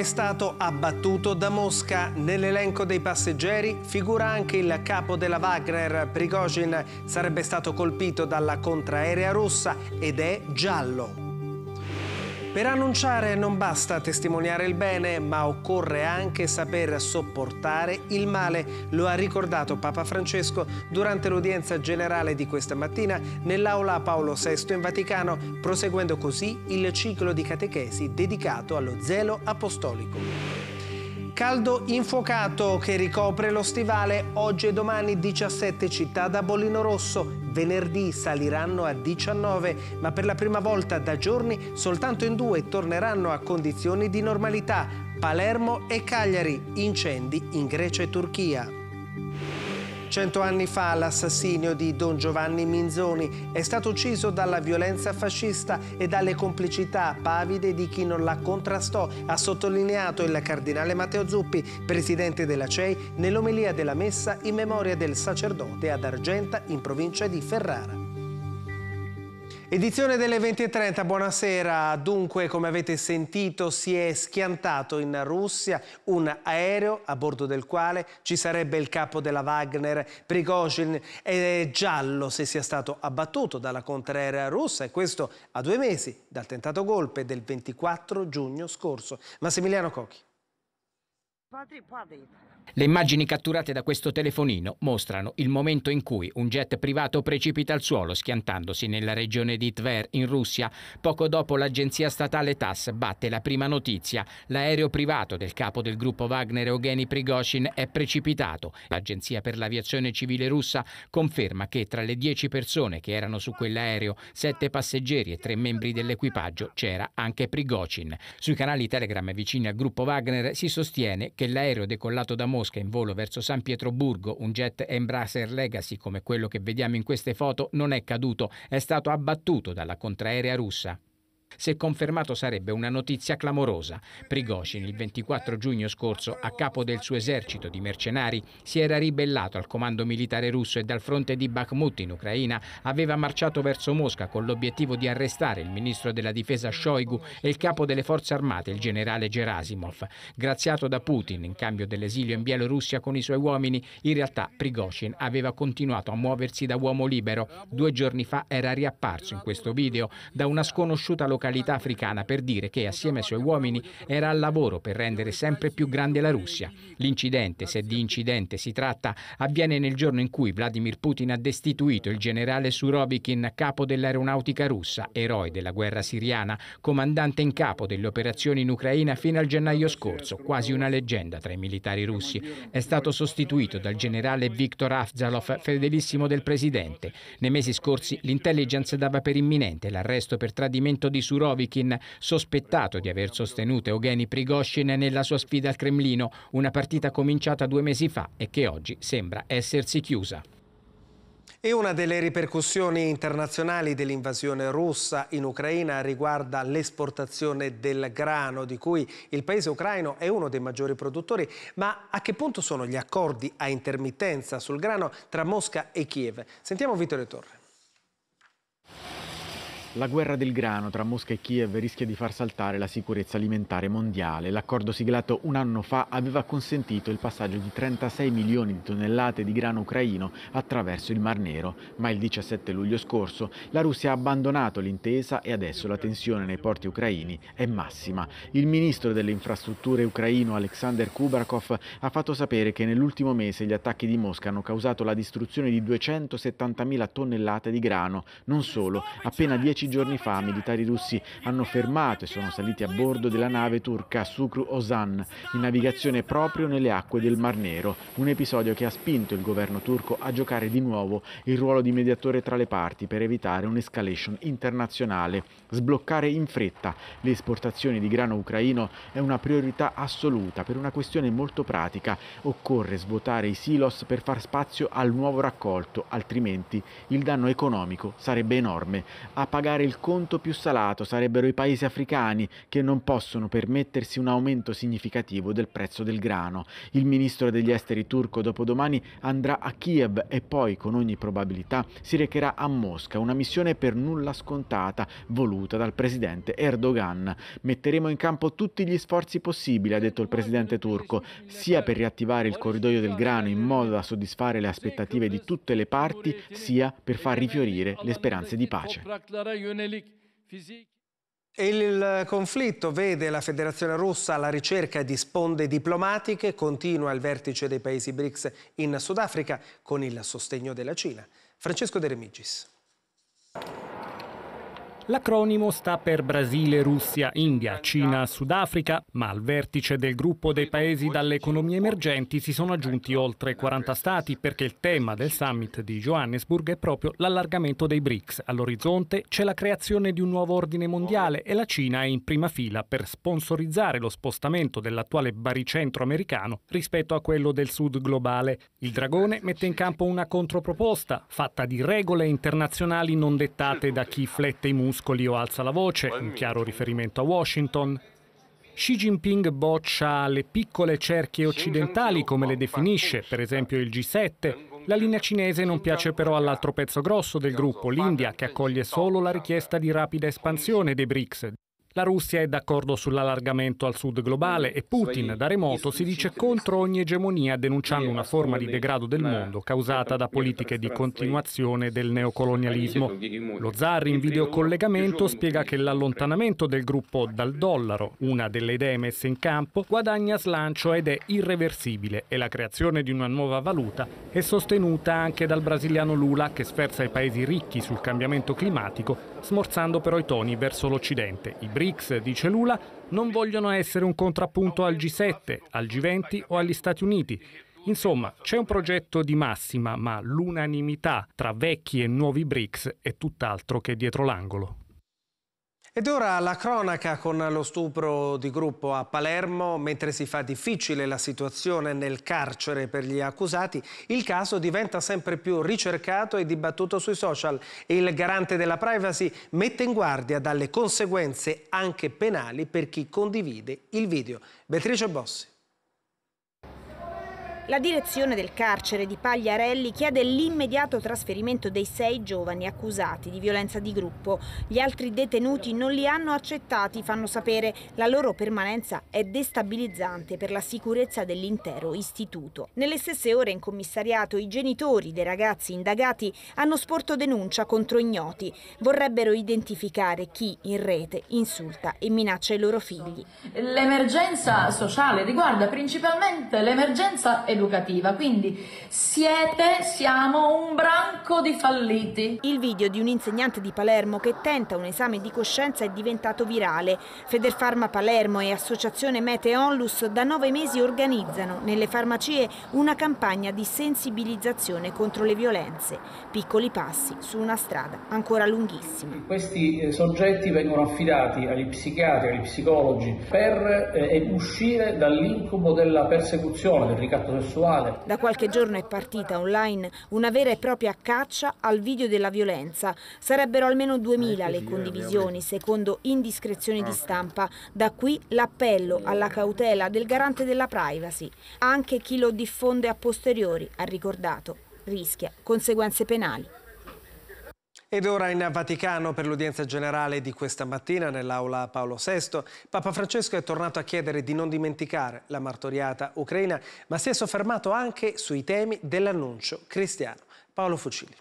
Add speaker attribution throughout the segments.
Speaker 1: è stato abbattuto da Mosca. Nell'elenco dei passeggeri figura anche il capo della Wagner, Prigozhin. Sarebbe stato colpito dalla contraerea russa ed è giallo. Per annunciare non basta testimoniare il bene, ma occorre anche saper sopportare il male. Lo ha ricordato Papa Francesco durante l'udienza generale di questa mattina nell'aula Paolo VI in Vaticano, proseguendo così il ciclo di catechesi dedicato allo zelo apostolico caldo infuocato che ricopre lo stivale oggi e domani 17 città da bollino rosso, venerdì saliranno a 19, ma per la prima volta da giorni soltanto in due torneranno a condizioni di normalità, Palermo e Cagliari, incendi in Grecia e Turchia. Cento anni fa l'assassinio di Don Giovanni Minzoni è stato ucciso dalla violenza fascista e dalle complicità pavide di chi non la contrastò, ha sottolineato il cardinale Matteo Zuppi, presidente della CEI, nell'omelia della messa in memoria del sacerdote ad Argenta in provincia di Ferrara. Edizione delle 20.30, buonasera. Dunque, come avete sentito, si è schiantato in Russia un aereo a bordo del quale ci sarebbe il capo della Wagner, Prigozhin. È giallo se sia stato abbattuto dalla contraerea russa e questo a due mesi dal tentato golpe del 24 giugno scorso. Massimiliano Cocchi.
Speaker 2: Le immagini catturate da questo telefonino mostrano il momento in cui un jet privato precipita al suolo schiantandosi nella regione di Tver in Russia. Poco dopo l'agenzia statale TASS batte la prima notizia. L'aereo privato del capo del gruppo Wagner Eugeni Prigoshin è precipitato. L'agenzia per l'aviazione civile russa conferma che tra le dieci persone che erano su quell'aereo, sette passeggeri e tre membri dell'equipaggio c'era anche Prigoshin. Sui canali Telegram vicini al gruppo Wagner si sostiene che l'aereo decollato da Mosca Mosca in volo verso San Pietroburgo, un jet Embracer Legacy come quello che vediamo in queste foto non è caduto, è stato abbattuto dalla contraerea russa. Se confermato sarebbe una notizia clamorosa. Prigozhin il 24 giugno scorso, a capo del suo esercito di mercenari, si era ribellato al comando militare russo e dal fronte di Bakhmut in Ucraina aveva marciato verso Mosca con l'obiettivo di arrestare il ministro della difesa Shoigu e il capo delle forze armate, il generale Gerasimov. Graziato da Putin in cambio dell'esilio in Bielorussia con i suoi uomini, in realtà Prigozhin aveva continuato a muoversi da uomo libero. Due giorni fa era riapparso in questo video da una sconosciuta località località africana per dire che assieme ai suoi uomini era al lavoro per rendere sempre più grande la Russia. L'incidente, se di incidente si tratta, avviene nel giorno in cui Vladimir Putin ha destituito il generale Surovikin, capo dell'aeronautica russa, eroe della guerra siriana, comandante in capo delle operazioni in Ucraina fino al gennaio scorso, quasi una leggenda tra i militari russi. È stato sostituito dal generale Viktor Afzalov, fedelissimo del presidente. Nei mesi scorsi l'intelligence dava per imminente l'arresto per tradimento di Surovikin, sospettato di aver sostenuto Eugeni Prigoshin nella sua sfida al Cremlino, una partita cominciata due mesi fa e che oggi sembra essersi chiusa.
Speaker 1: E una delle ripercussioni internazionali dell'invasione russa in Ucraina riguarda l'esportazione del grano, di cui il paese ucraino è uno dei maggiori produttori. Ma a che punto sono gli accordi a intermittenza sul grano tra Mosca e Kiev? Sentiamo Vittorio Torre.
Speaker 3: La guerra del grano tra Mosca e Kiev rischia di far saltare la sicurezza alimentare mondiale. L'accordo siglato un anno fa aveva consentito il passaggio di 36 milioni di tonnellate di grano ucraino attraverso il Mar Nero, ma il 17 luglio scorso la Russia ha abbandonato l'intesa e adesso la tensione nei porti ucraini è massima. Il ministro delle infrastrutture ucraino Alexander Kubrakov ha fatto sapere che nell'ultimo mese gli attacchi di Mosca hanno causato la distruzione di 270.000 tonnellate di grano. Non solo, appena 10 dieci giorni fa militari russi hanno fermato e sono saliti a bordo della nave turca Sukru Ozan in navigazione proprio nelle acque del Mar Nero, un episodio che ha spinto il governo turco a giocare di nuovo il ruolo di mediatore tra le parti per evitare un'escalation internazionale sbloccare in fretta le esportazioni di grano ucraino è una priorità assoluta per una questione molto pratica. Occorre svuotare i silos per far spazio al nuovo raccolto, altrimenti il danno economico sarebbe enorme. A pagare il conto più salato sarebbero i paesi africani che non possono permettersi un aumento significativo del prezzo del grano. Il ministro degli esteri turco dopodomani andrà a Kiev e poi con ogni probabilità si recherà a Mosca, una missione per nulla scontata, voluta voluta dal presidente Erdogan. Metteremo in campo tutti gli sforzi possibili, ha detto il presidente turco, sia per riattivare il corridoio del grano in modo da soddisfare le aspettative di tutte le parti, sia per far rifiorire le speranze di pace. Il conflitto vede
Speaker 1: la Federazione russa alla ricerca di sponde diplomatiche, continua il vertice dei paesi BRICS in Sudafrica con il sostegno della Cina. Francesco De Remigis.
Speaker 4: L'acronimo sta per Brasile, Russia, India, Cina, Sudafrica, ma al vertice del gruppo dei paesi dalle economie emergenti si sono aggiunti oltre 40 stati perché il tema del summit di Johannesburg è proprio l'allargamento dei BRICS. All'orizzonte c'è la creazione di un nuovo ordine mondiale e la Cina è in prima fila per sponsorizzare lo spostamento dell'attuale baricentro americano rispetto a quello del sud globale. Il Dragone mette in campo una controproposta fatta di regole internazionali non dettate da chi flette i muscoli muscoli o alza la voce, un chiaro riferimento a Washington. Xi Jinping boccia le piccole cerchie occidentali, come le definisce, per esempio il G7. La linea cinese non piace però all'altro pezzo grosso del gruppo, l'India, che accoglie solo la richiesta di rapida espansione dei BRICS, la Russia è d'accordo sull'allargamento al sud globale e Putin, da remoto, si dice contro ogni egemonia denunciando una forma di degrado del mondo causata da politiche di continuazione del neocolonialismo. Lo zar in videocollegamento spiega che l'allontanamento del gruppo dal dollaro, una delle idee messe in campo, guadagna slancio ed è irreversibile e la creazione di una nuova valuta è sostenuta anche dal brasiliano Lula che sferza i paesi ricchi sul cambiamento climatico, smorzando però i toni verso l'Occidente. BRICS, dice Lula, non vogliono essere un contrappunto al G7, al G20 o agli Stati Uniti. Insomma, c'è un progetto di massima, ma l'unanimità tra vecchi e nuovi BRICS è tutt'altro che dietro l'angolo.
Speaker 1: Ed ora la cronaca con lo stupro di gruppo a Palermo. Mentre si fa difficile la situazione nel carcere per gli accusati, il caso diventa sempre più ricercato e dibattuto sui social e il garante della privacy mette in guardia dalle conseguenze anche penali per chi condivide il video. Beatrice Bossi.
Speaker 5: La direzione del carcere di Pagliarelli chiede l'immediato trasferimento dei sei giovani accusati di violenza di gruppo. Gli altri detenuti non li hanno accettati, fanno sapere. La loro permanenza è destabilizzante per la sicurezza dell'intero istituto. Nelle stesse ore in commissariato i genitori dei ragazzi indagati hanno sporto denuncia contro ignoti. Vorrebbero identificare chi in rete insulta e minaccia i loro figli. L'emergenza sociale riguarda principalmente l'emergenza educativa educativa. Quindi siete, siamo un branco di falliti. Il video di un insegnante di Palermo che tenta un esame di coscienza è diventato virale. Federfarma Palermo e Associazione Mete Onlus da nove mesi organizzano nelle farmacie una campagna di sensibilizzazione contro le violenze. Piccoli passi su una strada ancora lunghissima.
Speaker 6: Questi eh, soggetti vengono affidati agli psichiatri, agli psicologi per eh, uscire dall'incubo della persecuzione, del ricatto sessuale sessuale.
Speaker 5: Da qualche giorno è partita online una vera e propria caccia al video della violenza. Sarebbero almeno 2000 le condivisioni, secondo indiscrezioni di stampa. Da qui l'appello alla cautela del garante della privacy. Anche chi lo diffonde a posteriori, ha ricordato, rischia conseguenze penali.
Speaker 1: Ed ora in Vaticano per l'udienza generale di questa mattina nell'aula Paolo VI, Papa Francesco è tornato a chiedere di non dimenticare la martoriata ucraina, ma si è soffermato anche sui temi dell'annuncio cristiano. Paolo Fucili.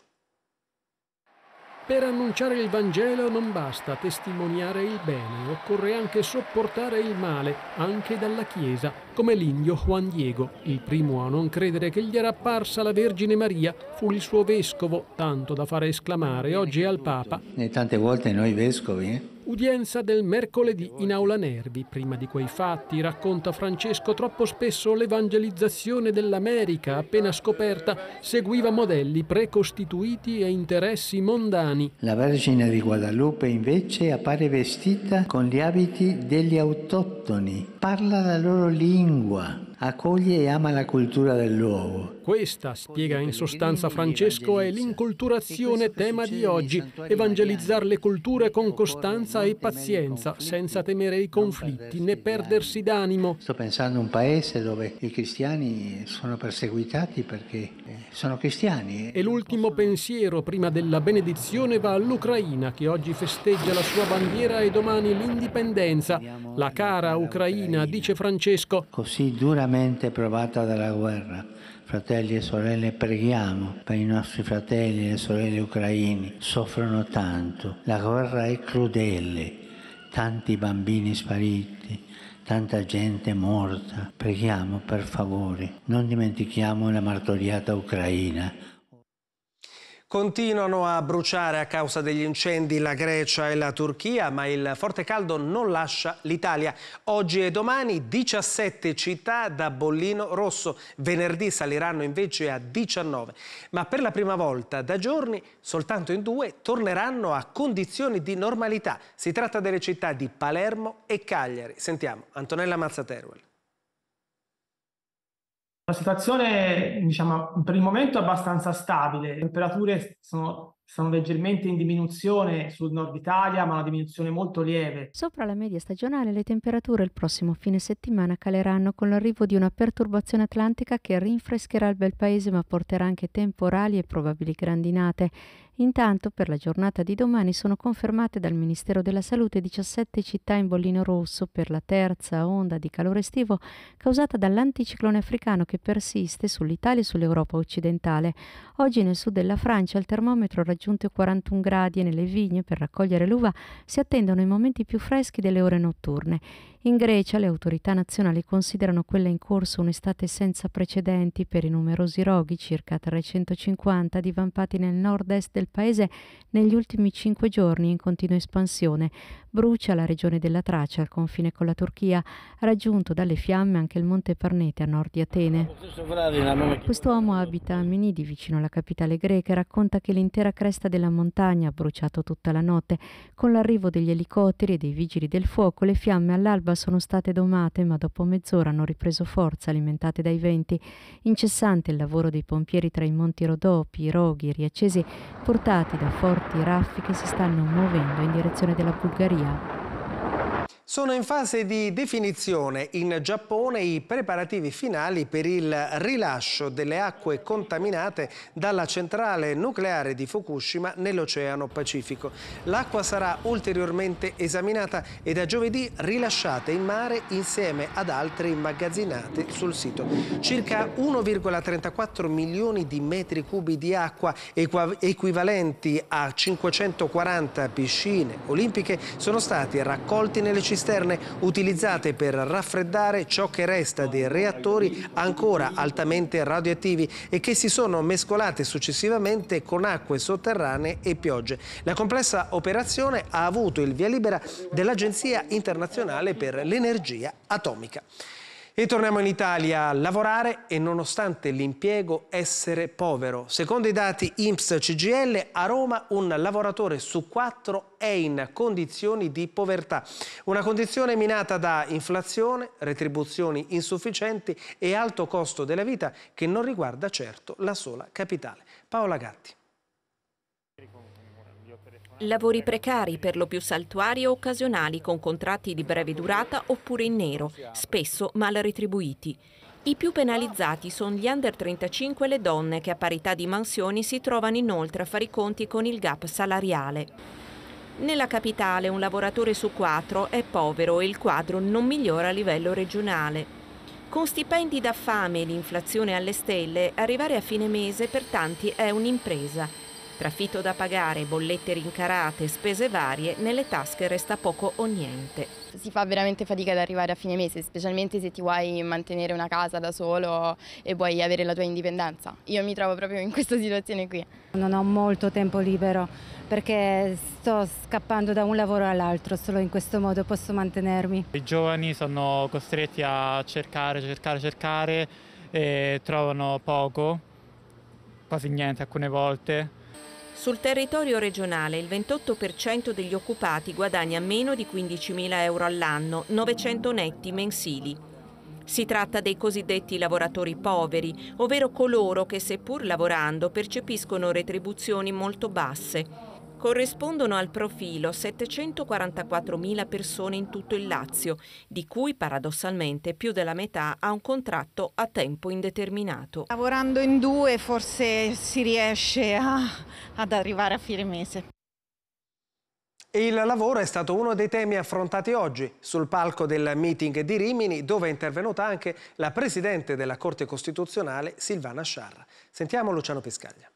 Speaker 6: Per annunciare il Vangelo non basta testimoniare il bene, occorre anche sopportare il male, anche dalla Chiesa, come l'indio Juan Diego, il primo a non credere che gli era apparsa la Vergine Maria, fu il suo vescovo, tanto da fare esclamare oggi al
Speaker 7: Papa. E tante volte noi vescovi, eh?
Speaker 6: Udienza del mercoledì in aula Nervi. Prima di quei fatti, racconta Francesco, troppo spesso l'evangelizzazione dell'America appena scoperta seguiva modelli precostituiti e interessi mondani.
Speaker 7: La Vergine di Guadalupe invece appare vestita con gli abiti degli autoctoni, parla la loro lingua, accoglie e ama la cultura del luogo.
Speaker 6: Questa, spiega in sostanza Francesco, è l'inculturazione tema di oggi, evangelizzare le culture con costanza e pazienza, senza temere i conflitti
Speaker 7: né perdersi d'animo. Sto pensando a un paese dove i cristiani sono perseguitati perché eh, sono cristiani. E l'ultimo pensiero prima della benedizione va
Speaker 6: all'Ucraina che oggi festeggia la sua bandiera e domani l'indipendenza. La cara
Speaker 7: Ucraina, dice Francesco. Così duramente duramente provata dalla guerra. Fratelli e sorelle, preghiamo per i nostri fratelli e sorelle ucraini, soffrono tanto, la guerra è crudele, tanti bambini spariti, tanta gente morta. Preghiamo per favore, non dimentichiamo la martoriata ucraina
Speaker 1: Continuano a bruciare a causa degli incendi la Grecia e la Turchia, ma il forte caldo non lascia l'Italia. Oggi e domani 17 città da bollino rosso, venerdì saliranno invece a 19. Ma per la prima volta da giorni, soltanto in due, torneranno a condizioni di normalità. Si tratta delle città di Palermo e Cagliari. Sentiamo Antonella Mazzateruel. La situazione, diciamo, per il momento è abbastanza stabile. Le temperature sono sono leggermente in diminuzione sul nord Italia, ma una diminuzione molto lieve.
Speaker 8: Sopra la media stagionale le temperature il prossimo fine settimana caleranno con l'arrivo di una perturbazione atlantica che rinfrescherà il bel paese ma porterà anche temporali e probabili grandinate. Intanto per la giornata di domani sono confermate dal Ministero della Salute 17 città in bollino rosso per la terza onda di calore estivo causata dall'anticiclone africano che persiste sull'Italia e sull'Europa occidentale. Oggi nel sud della Francia il termometro ha raggiunto i 41 gradi e nelle vigne per raccogliere l'uva si attendono i momenti più freschi delle ore notturne. In Grecia le autorità nazionali considerano quella in corso un'estate senza precedenti per i numerosi roghi, circa 350, divampati nel nord-est del paese negli ultimi cinque giorni in continua espansione. Brucia la regione della Tracia al confine con la Turchia, raggiunto dalle fiamme anche il Monte Parnete a nord di Atene. Quest'uomo abita a Minidi, vicino alla capitale greca, e racconta che l'intera cresta della montagna ha bruciato tutta la notte. Con l'arrivo degli elicotteri e dei vigili del fuoco, le fiamme all'alba all'alba sono state domate, ma dopo mezz'ora hanno ripreso forza alimentate dai venti. Incessante il lavoro dei pompieri tra i monti Rodopi, Roghi, Riaccesi, portati da forti raffi che si stanno muovendo in direzione della Bulgaria.
Speaker 1: Sono in fase di definizione in Giappone i preparativi finali per il rilascio delle acque contaminate dalla centrale nucleare di Fukushima nell'Oceano Pacifico. L'acqua sarà ulteriormente esaminata e da giovedì rilasciata in mare insieme ad altre immagazzinate sul sito. Circa 1,34 milioni di metri cubi di acqua equivalenti a 540 piscine olimpiche sono stati raccolti nelle città esterne utilizzate per raffreddare ciò che resta dei reattori ancora altamente radioattivi e che si sono mescolate successivamente con acque sotterranee e piogge. La complessa operazione ha avuto il via libera dell'Agenzia internazionale per l'energia atomica. E torniamo in Italia a lavorare e nonostante l'impiego essere povero. Secondo i dati IMSS-CGL, a Roma un lavoratore su quattro è in condizioni di povertà. Una condizione minata da inflazione, retribuzioni insufficienti e alto costo della vita che non riguarda
Speaker 9: certo la sola capitale. Paola Gatti. Lavori precari, per lo più saltuari o occasionali, con contratti di breve durata oppure in nero, spesso mal retribuiti. I più penalizzati sono gli under 35 e le donne che a parità di mansioni si trovano inoltre a fare i conti con il gap salariale. Nella capitale un lavoratore su quattro è povero e il quadro non migliora a livello regionale. Con stipendi da fame e l'inflazione alle stelle, arrivare a fine mese per tanti è un'impresa Trafitto da pagare, bollette rincarate, spese varie, nelle tasche resta poco o niente.
Speaker 10: Si fa veramente fatica ad arrivare a fine mese, specialmente se ti vuoi mantenere una casa da solo e vuoi avere la tua indipendenza. Io mi trovo proprio in
Speaker 8: questa situazione qui. Non ho molto tempo libero perché sto scappando da un lavoro all'altro, solo in questo modo posso mantenermi.
Speaker 7: I giovani sono costretti a cercare, cercare, cercare e trovano poco, quasi niente alcune volte
Speaker 9: sul territorio regionale il 28% degli occupati guadagna meno di 15.000 euro all'anno, 900 netti mensili. Si tratta dei cosiddetti lavoratori poveri, ovvero coloro che seppur lavorando percepiscono retribuzioni molto basse. Corrispondono al profilo 744.000 persone in tutto il Lazio, di cui paradossalmente più della metà ha un contratto a tempo indeterminato.
Speaker 5: Lavorando in due forse si riesce a, ad arrivare a fine mese.
Speaker 1: Il lavoro è stato uno dei temi affrontati oggi sul palco del meeting di Rimini dove è intervenuta anche la Presidente della Corte Costituzionale Silvana Sciarra. Sentiamo Luciano Piscaglia.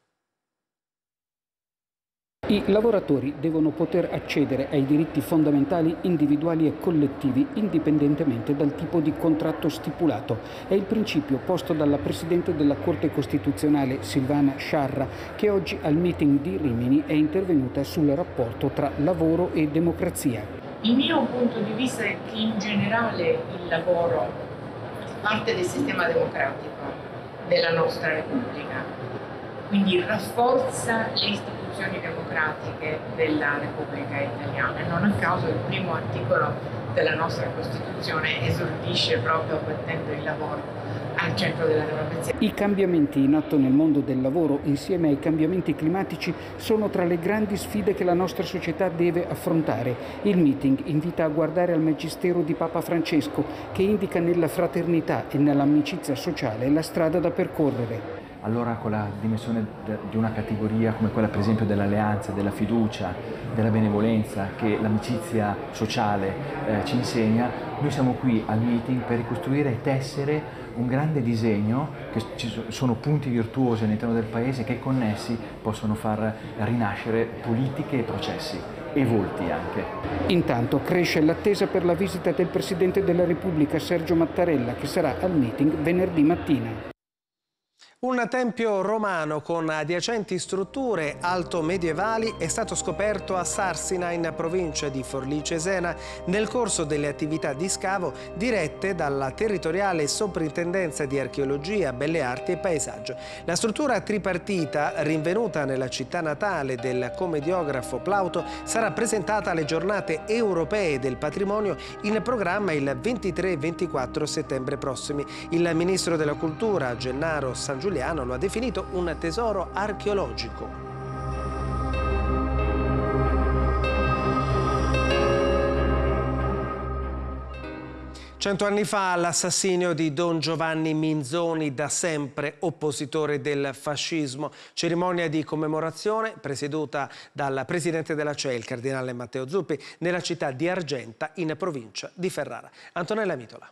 Speaker 11: I lavoratori devono poter accedere ai diritti fondamentali individuali e collettivi indipendentemente dal tipo di contratto stipulato. È il principio posto dalla Presidente della Corte Costituzionale Silvana Sciarra che oggi al meeting di Rimini è intervenuta sul rapporto tra lavoro e democrazia.
Speaker 10: Il mio punto di vista è che in generale il lavoro è parte del sistema democratico della nostra Repubblica, quindi rafforza le istituzioni istituzioni democratiche della Repubblica Italiana. e Non a caso il primo articolo della nostra Costituzione esordisce proprio mettendo il lavoro al centro della democrazia.
Speaker 11: I cambiamenti in atto nel mondo del lavoro, insieme ai cambiamenti climatici, sono tra le grandi sfide che la nostra società deve affrontare. Il meeting invita a guardare al magistero di Papa Francesco, che indica nella fraternità e nell'amicizia sociale la strada da percorrere
Speaker 3: allora con la dimensione di una categoria come quella per esempio dell'alleanza, della fiducia, della benevolenza che l'amicizia sociale eh, ci insegna, noi siamo qui al meeting per ricostruire e tessere un grande disegno che ci sono punti virtuosi all'interno del paese che connessi possono far rinascere politiche e processi e volti anche.
Speaker 11: Intanto cresce l'attesa per la visita del Presidente della Repubblica Sergio Mattarella che sarà al meeting venerdì mattina. Un
Speaker 1: tempio romano con adiacenti strutture alto-medievali è stato scoperto a Sarsina in provincia di Forlì-Cesena nel corso delle attività di scavo dirette dalla territoriale soprintendenza di archeologia, belle arti e paesaggio. La struttura tripartita, rinvenuta nella città natale del commediografo Plauto, sarà presentata alle giornate europee del patrimonio in programma il 23 24 settembre prossimi. Il ministro della cultura, Gennaro San Giuliano, Giuliano lo ha definito un tesoro archeologico. Cento anni fa l'assassinio di Don Giovanni Minzoni, da sempre oppositore del fascismo. Cerimonia di commemorazione presieduta dal presidente della CE, il cardinale Matteo Zuppi, nella città di Argenta, in provincia di Ferrara. Antonella Mitola.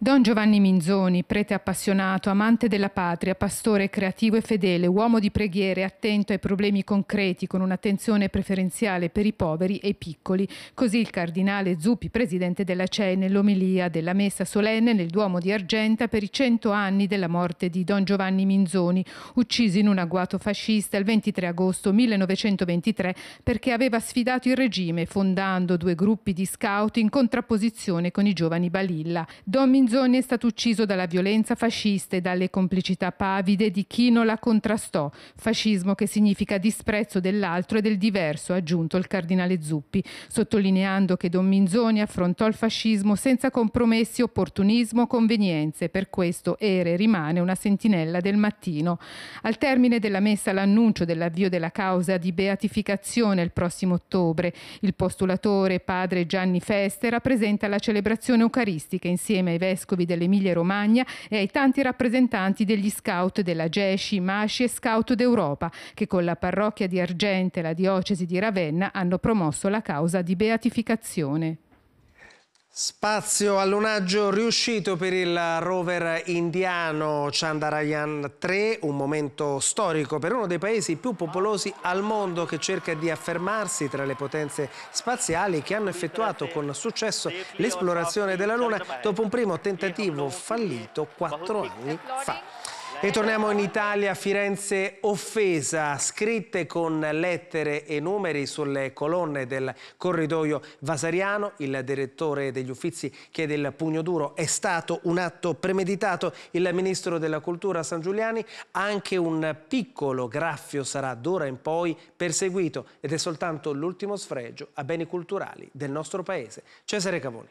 Speaker 10: Don Giovanni Minzoni, prete appassionato, amante della patria, pastore creativo e fedele, uomo di preghiere, attento ai problemi concreti, con un'attenzione preferenziale per i poveri e i piccoli. Così il cardinale Zuppi, presidente della CEI, nell'omelia della messa solenne nel Duomo di Argenta per i cento anni della morte di Don Giovanni Minzoni, ucciso in un agguato fascista il 23 agosto 1923 perché aveva sfidato il regime, fondando due gruppi di scout in contrapposizione con i giovani Balilla. Don Minzoni Manzoni è stato ucciso dalla violenza fascista e dalle complicità pavide di chi non la contrastò, fascismo che significa disprezzo dell'altro e del diverso, ha aggiunto il cardinale Zuppi, sottolineando che Don Minzoni affrontò il fascismo senza compromessi, opportunismo, o convenienze, per questo ere rimane una sentinella del mattino. Al termine della messa l'annuncio dell'avvio della causa di beatificazione il prossimo ottobre, il postulatore padre Gianni Feste rappresenta la celebrazione eucaristica insieme ai vestiti vescovi dell'Emilia Romagna e ai tanti rappresentanti degli scout della GESCI, MASCI e Scout d'Europa, che con la parrocchia di Argente e la diocesi di Ravenna hanno promosso la causa di beatificazione.
Speaker 1: Spazio allunaggio riuscito per il rover indiano Chandrayaan 3, un momento storico per uno dei paesi più popolosi al mondo che cerca di affermarsi tra le potenze spaziali che hanno effettuato con successo l'esplorazione della Luna dopo un primo tentativo fallito quattro anni fa. E torniamo in Italia, Firenze offesa, scritte con lettere e numeri sulle colonne del corridoio vasariano. Il direttore degli uffizi chiede il pugno duro. È stato un atto premeditato. Il ministro della cultura San Giuliani, anche un piccolo graffio sarà d'ora in poi perseguito ed è soltanto l'ultimo sfregio a beni culturali del nostro paese. Cesare Cavoni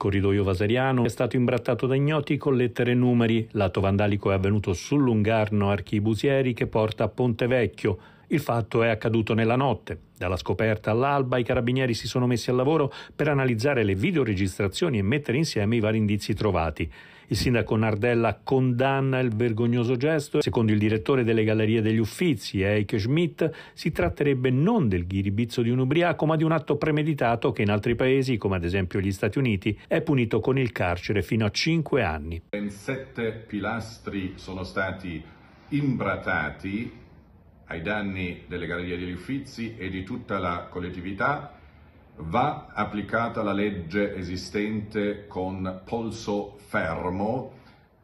Speaker 12: corridoio vasariano è stato imbrattato da ignoti con lettere e numeri. L'atto vandalico è avvenuto sul lungarno Archibusieri che porta a Ponte Vecchio. Il fatto è accaduto nella notte. Dalla scoperta all'alba i carabinieri si sono messi al lavoro per analizzare le videoregistrazioni e mettere insieme i vari indizi trovati. Il sindaco Nardella condanna il vergognoso gesto. Secondo il direttore delle Gallerie degli Uffizi, Eike Schmidt, si tratterebbe non del ghiribizzo di un ubriaco, ma di un atto premeditato che in altri paesi, come ad esempio gli Stati Uniti, è punito con il carcere fino a 5 anni.
Speaker 4: Ben sette pilastri sono stati imbratati ai danni delle Gallerie degli Uffizi e di tutta la collettività va applicata la legge esistente con polso fermo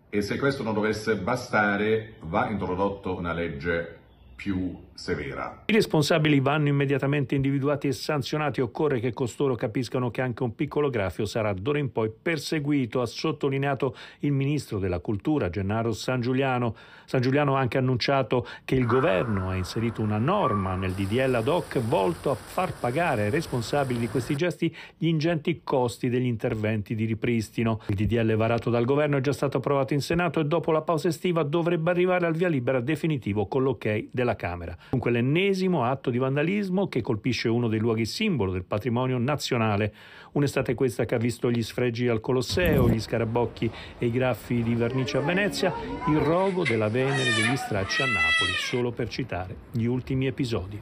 Speaker 4: e se questo non dovesse bastare va introdotta una legge più severa.
Speaker 12: I responsabili vanno immediatamente individuati e sanzionati. Occorre che costoro capiscano che anche un piccolo grafio sarà d'ora in poi perseguito, ha sottolineato il ministro della Cultura Gennaro San Giuliano. San Giuliano ha anche annunciato che il governo ha inserito una norma nel DDL ad hoc volto a far pagare ai responsabili di questi gesti gli ingenti costi degli interventi di ripristino. Il DDL varato dal governo è già stato approvato in Senato e dopo la pausa estiva dovrebbe arrivare al via libera definitivo con l'ok della Camera. Dunque l'ennesimo atto di vandalismo che colpisce uno dei luoghi simbolo del patrimonio nazionale. Un'estate questa che ha visto gli sfregi al Colosseo, gli scarabocchi e i graffi di vernice a Venezia, il rogo della Venere degli stracci a Napoli, solo per citare gli ultimi episodi.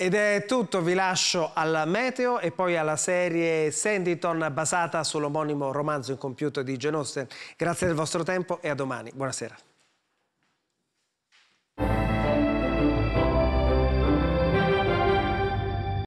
Speaker 12: Ed è tutto, vi lascio al Meteo e poi alla serie
Speaker 1: Sanditon basata sull'omonimo romanzo incompiuto di Jane Austen. Grazie del vostro tempo e a domani. Buonasera.